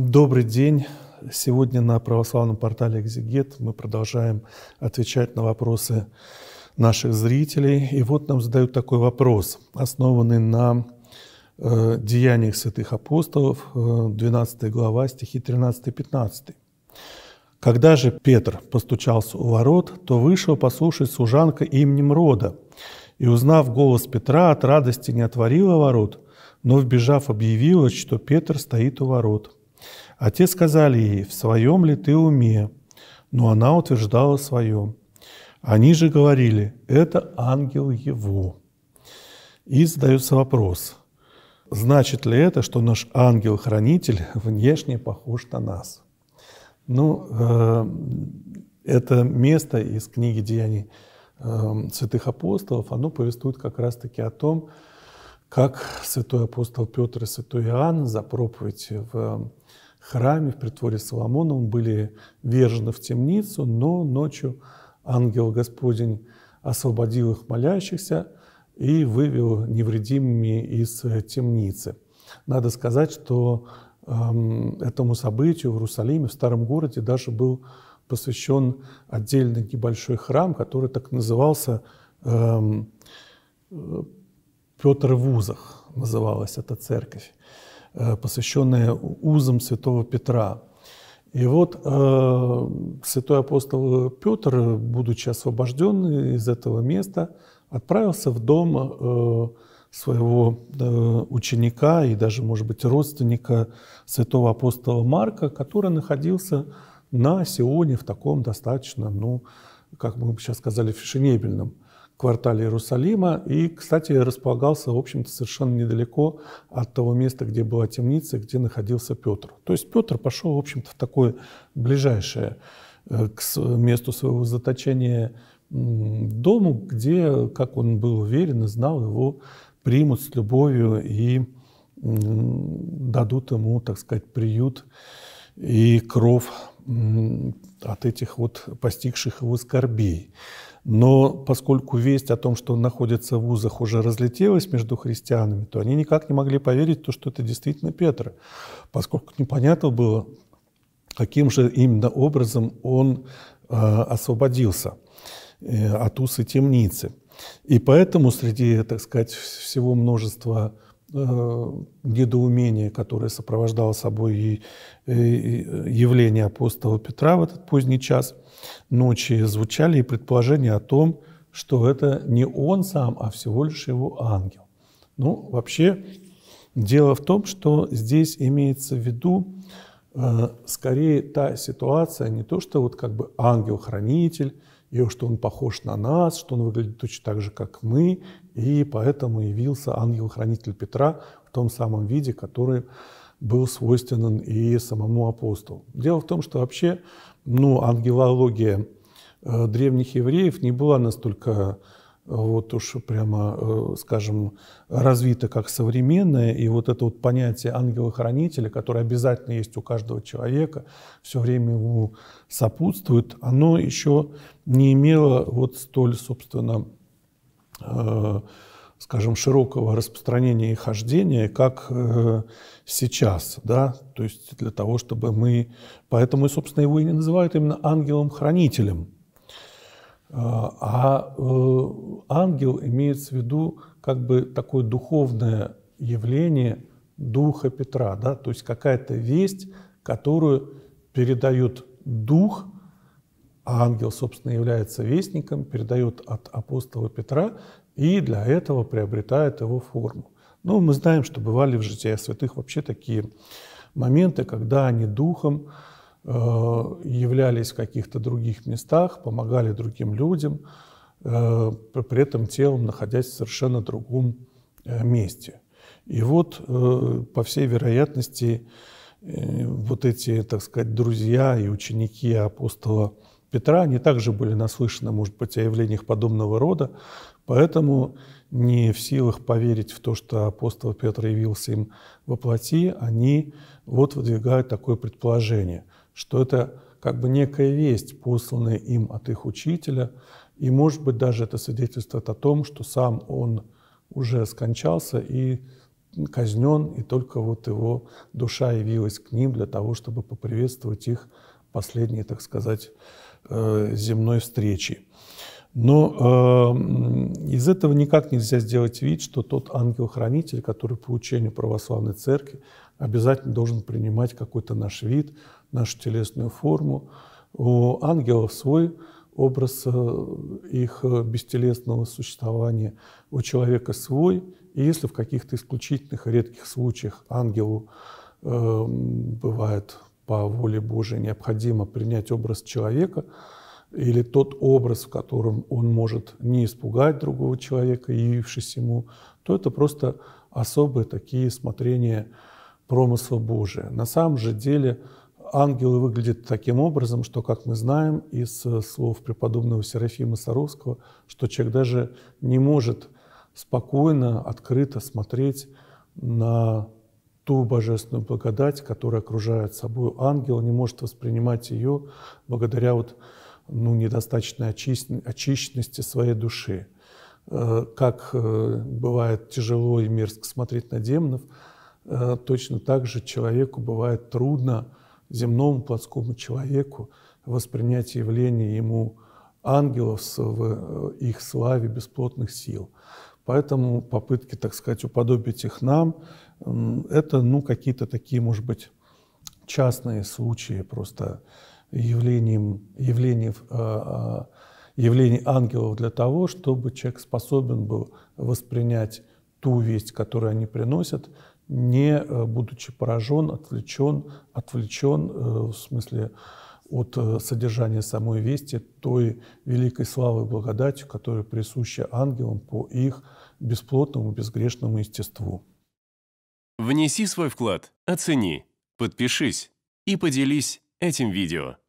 Добрый день. Сегодня на православном портале «Экзегет» мы продолжаем отвечать на вопросы наших зрителей. И вот нам задают такой вопрос, основанный на э, «Деяниях святых апостолов», э, 12 глава, стихи 13-15. «Когда же Петр постучался у ворот, то вышел послушать служанка именем рода, и, узнав голос Петра, от радости не отворила ворот, но, вбежав, объявила, что Петр стоит у ворот» А те сказали ей, в своем ли ты уме? Но она утверждала свое. Они же говорили, это ангел его. И задается вопрос, значит ли это, что наш ангел-хранитель внешне похож на нас? Ну, э, это место из книги «Деяний э, святых апостолов», оно повествует как раз-таки о том, как святой апостол Петр и святой Иоанн за проповедь в храме, в притворе Соломона, были вержены в темницу, но ночью ангел Господень освободил их молящихся и вывел невредимыми из темницы. Надо сказать, что эм, этому событию в Иерусалиме, в старом городе, даже был посвящен отдельный небольшой храм, который так назывался эм, Петр в узах называлась эта церковь, э, посвященная узам святого Петра. И вот э, святой апостол Петр, будучи освобожден из этого места, отправился в дом э, своего э, ученика и даже, может быть, родственника святого апостола Марка, который находился на Сионе в таком достаточно, ну, как мы сейчас сказали, фешенебельном квартале Иерусалима и, кстати, располагался, в общем-то, совершенно недалеко от того места, где была темница, где находился Петр. То есть Петр пошел, в общем-то, в такое ближайшее э, к месту своего заточения дому, где, как он был уверен и знал, его примут с любовью и дадут ему, так сказать, приют и кров от этих вот постигших его скорбей. Но поскольку весть о том, что он находится в узах, уже разлетелась между христианами, то они никак не могли поверить, в то, что это действительно Петр, поскольку непонятно было, каким же именно образом он э, освободился э, от усы темницы. И поэтому среди, так сказать, всего множества Э, недоумение, которое сопровождало собой и, э, э, явление апостола Петра в этот поздний час ночи, звучали и предположения о том, что это не он сам, а всего лишь его ангел. Ну, вообще, дело в том, что здесь имеется в виду скорее та ситуация, не то, что вот как бы ангел-хранитель, и что он похож на нас, что он выглядит точно так же, как мы, и поэтому явился ангел-хранитель Петра в том самом виде, который был свойственен и самому апостолу. Дело в том, что вообще ну, ангелология э, древних евреев не была настолько вот уж прямо, э, скажем, развито как современное, и вот это вот понятие ангела-хранителя, которое обязательно есть у каждого человека, все время ему сопутствует, оно еще не имело вот столь, собственно, э, скажем, широкого распространения и хождения, как э, сейчас, да, то есть для того, чтобы мы... Поэтому, собственно, его и не называют именно ангелом-хранителем, а э, ангел имеется в виду как бы такое духовное явление духа Петра, да, то есть какая-то весть, которую передают дух, а ангел, собственно, является вестником, передает от апостола Петра и для этого приобретает его форму. Ну, мы знаем, что бывали в житии святых вообще такие моменты, когда они духом Э, являлись в каких-то других местах, помогали другим людям, э, при этом телом находясь в совершенно другом э, месте. И вот, по всей вероятности, вот эти, так сказать, друзья и ученики апостола Петра, они также были наслышаны, может быть, о явлениях подобного рода, поэтому не в силах поверить в то, что апостол Петр явился им во плоти, они вот выдвигают такое предположение – что это как бы некая весть, посланная им от их учителя, и, может быть, даже это свидетельствует о том, что сам он уже скончался и казнен, и только вот его душа явилась к ним для того, чтобы поприветствовать их последней, так сказать, э, земной встречи. Но э, из этого никак нельзя сделать вид, что тот ангел-хранитель, который по учению православной церкви обязательно должен принимать какой-то наш вид, нашу телесную форму. У ангелов свой образ э, их э, бестелесного существования, у человека свой, и если в каких-то исключительных редких случаях ангелу э, бывает по воле Божией необходимо принять образ человека, или тот образ, в котором он может не испугать другого человека, явившись ему, то это просто особые такие смотрения промысла Божия. На самом же деле ангелы выглядят таким образом, что, как мы знаем из э, слов преподобного Серафима Саровского, что человек даже не может спокойно, открыто смотреть на ту божественную благодать, которая окружает собой ангел, не может воспринимать ее благодаря вот, ну, недостаточной очищенности своей души. Э, как э, бывает тяжело и мерзко смотреть на демонов, точно так же человеку бывает трудно земному плотскому человеку воспринять явление ему ангелов в э, их славе бесплотных сил. Поэтому попытки, так сказать, уподобить их нам, это, ну, какие-то такие, может быть, частные случаи просто явлением, явлением, а, а, явлений ангелов для того, чтобы человек способен был воспринять ту весть, которую они приносят – не э, будучи поражен, отвлечен, отвлечен э, в смысле от э, содержания самой вести, той великой славы и благодатью, которая присуща ангелам по их бесплотному, безгрешному естеству. Внеси свой вклад, оцени, подпишись и поделись этим видео.